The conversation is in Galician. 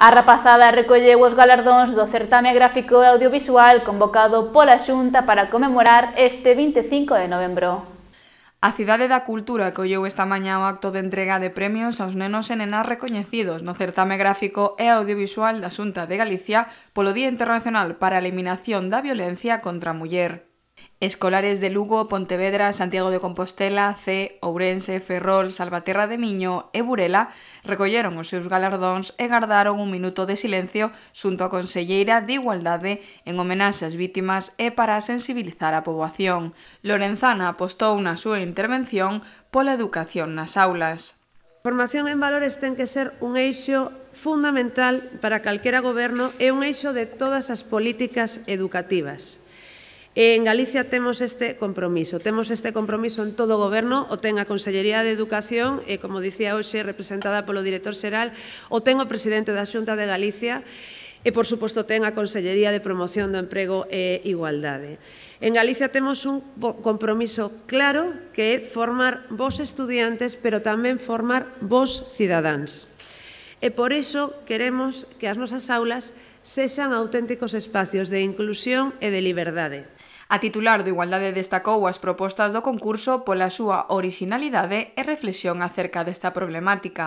A rapazada recolleu os galardóns do certame gráfico e audiovisual convocado pola Xunta para conmemorar este 25 de novembro. A Cidade da Cultura acolleu esta mañá o acto de entrega de premios aos nenos e nenas recoñecidos no certame gráfico e audiovisual da Xunta de Galicia polo Día Internacional para a Eliminación da Violencia contra a Muller. Escolares de Lugo, Pontevedra, Santiago de Compostela, C, Ourense, Ferrol, Salvaterra de Miño e Burela recolleron os seus galardóns e gardaron un minuto de silencio xunto á Conselleira de Igualdade en homenaxe ás vítimas e para sensibilizar a poboación. Lorenzana apostou na súa intervención pola educación nas aulas. Formación en valores ten que ser un eixo fundamental para calquera goberno e un eixo de todas as políticas educativas. En Galicia temos este compromiso, temos este compromiso en todo o goberno, o ten a Consellería de Educación, e como dicía hoxe, representada polo director xeral, o ten o presidente da Xunta de Galicia, e, por suposto, ten a Consellería de Promoción do Emprego e Igualdade. En Galicia temos un compromiso claro que é formar vos estudiantes, pero tamén formar vos cidadáns. E por iso queremos que as nosas aulas sexan auténticos espacios de inclusión e de liberdade. A titular de Igualdade destacou as propostas do concurso pola súa orixinalidade e reflexión acerca desta problemática.